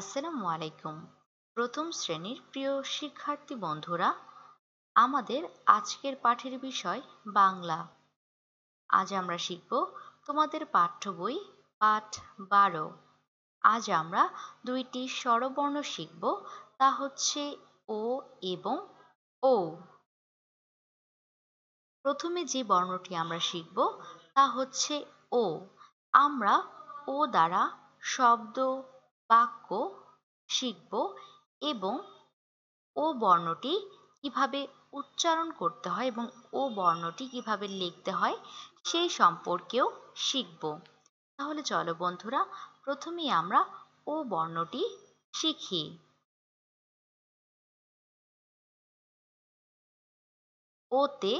আসসালামু আলাইকুম প্রথম শ্রেণীর প্রিয় শিক্ষার্থী বন্ধুরা আমাদের আজকের পাঠের বিষয় বাংলা আজ আমরা শিখব তোমাদের পাঠ্য বই পাঠ বারো আজ আমরা দুইটি স্বরবর্ণ শিখব তা হচ্ছে ও এবং ও প্রথমে যে বর্ণটি আমরা শিখব তা হচ্ছে ও আমরা ও দ্বারা শব্দ বাক্য শিখব এবং ও বর্ণটি কিভাবে উচ্চারণ করতে হয় এবং ও বর্ণটি কিভাবে লিখতে হয় সেই সম্পর্কেও শিখব তাহলে চলো বন্ধুরা প্রথমেই আমরা ও বর্ণটি শিখি ওতে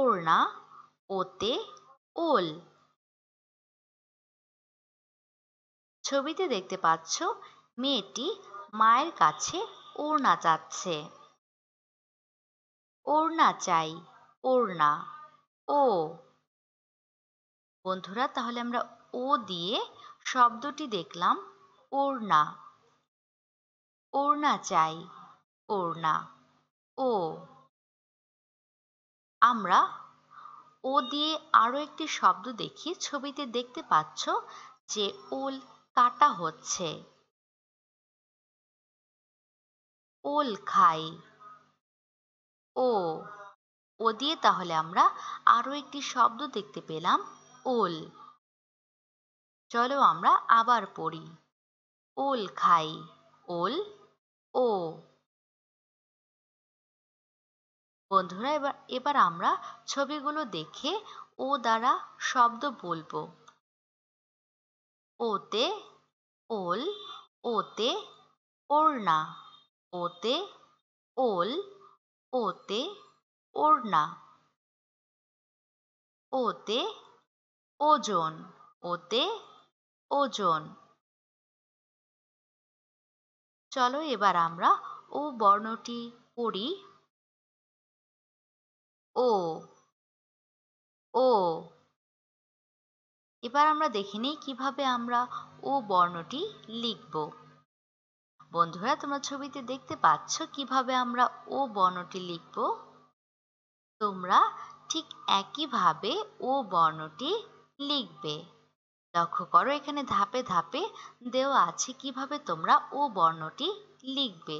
ওড়না ওতে ওল ছবিতে দেখতে পাচ্ছ মেয়েটি মায়ের কাছে ওড়না চাচ্ছে ওড়না চাই ওড়না ও বন্ধুরা তাহলে আমরা ও দিয়ে শব্দটি দেখলাম ওড়না ওড়না চাই ওড়না ও আমরা ও দিয়ে আরও একটি শব্দ দেখি ছবিতে দেখতে পাচ্ছ যে ওল কাটা হচ্ছে ওল খাই ও ও দিয়ে তাহলে আমরা আরো একটি শব্দ দেখতে পেলাম ওল চলো আমরা আবার পড়ি ওল খাই ওল ও বন্ধুরা এবার এবার আমরা ছবিগুলো দেখে ও দ্বারা শব্দ বলবো ওতে ওল ওতে ওড়না ওতে ওল ওতে ওড়না ওতে ওজন ওতে ওজন চলো এবার আমরা ও বর্ণটি পড়ি ও ও এবার আমরা দেখে নিই কিভাবে আমরা ও বর্ণটি লিখব বন্ধুরা তোমরা ছবিতে দেখতে পাচ্ছ কিভাবে আমরা ও বর্ণটি লিখব তোমরা ঠিক একইভাবে ও বর্ণটি লিখবে লক্ষ্য করো এখানে ধাপে ধাপে দেওয়া আছে কিভাবে তোমরা ও বর্ণটি লিখবে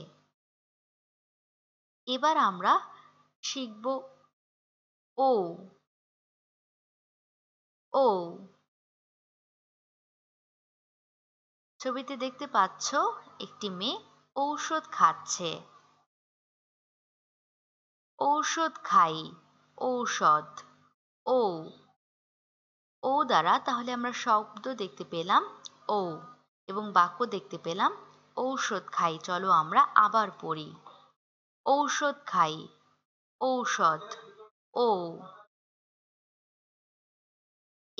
এবার আমরা শিখব ও ও ছবিতে দেখতে পাচ্ছ একটি মেয়ে ঔষধ খাচ্ছে ঔষধ খাই ঔষধ ও ও দ্বারা তাহলে আমরা শব্দ দেখতে পেলাম ও এবং বাক্য দেখতে পেলাম ঔষধ খাই চলো আমরা আবার পড়ি ঔষধ খাই ঔষধ ও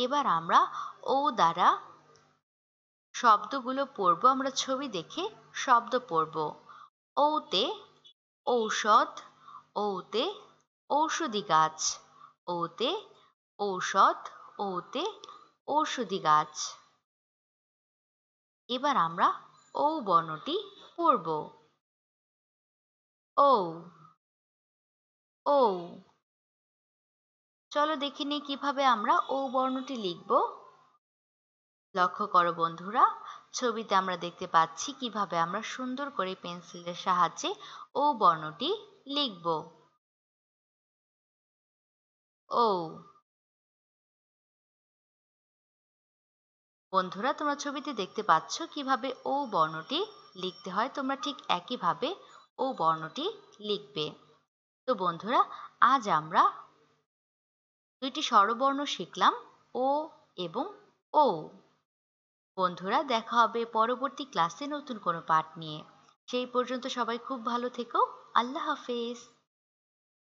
এবার আমরা ও দ্বারা শব্দগুলো পড়ব আমরা ছবি দেখে শব্দ পড়ব ওতে ঔষধ ওতে ঔষধি গাছ ওতে ঔষধ ওতে ঔষধি গাছ এবার আমরা ও বর্ণটি পড়ব ও ও চলো দেখিনি নিই কিভাবে আমরা ও বর্ণটি লিখবো লক্ষ্য করো বন্ধুরা ছবিতে আমরা দেখতে পাচ্ছি কিভাবে আমরা সুন্দর করে পেন্সিলের সাহায্যে ও বর্ণটি লিখব ও বন্ধুরা তোমরা ছবিতে দেখতে পাচ্ছ কিভাবে ও বর্ণটি লিখতে হয় তোমরা ঠিক একইভাবে ও বর্ণটি লিখবে তো বন্ধুরা আজ আমরা দুইটি স্বরবর্ণ শিখলাম ও এবং ও বন্ধুরা দেখা হবে পরবর্তী ক্লাসে নতুন কোনো পাঠ নিয়ে সেই পর্যন্ত সবাই খুব ভালো থেকো আল্লাহ হাফেজ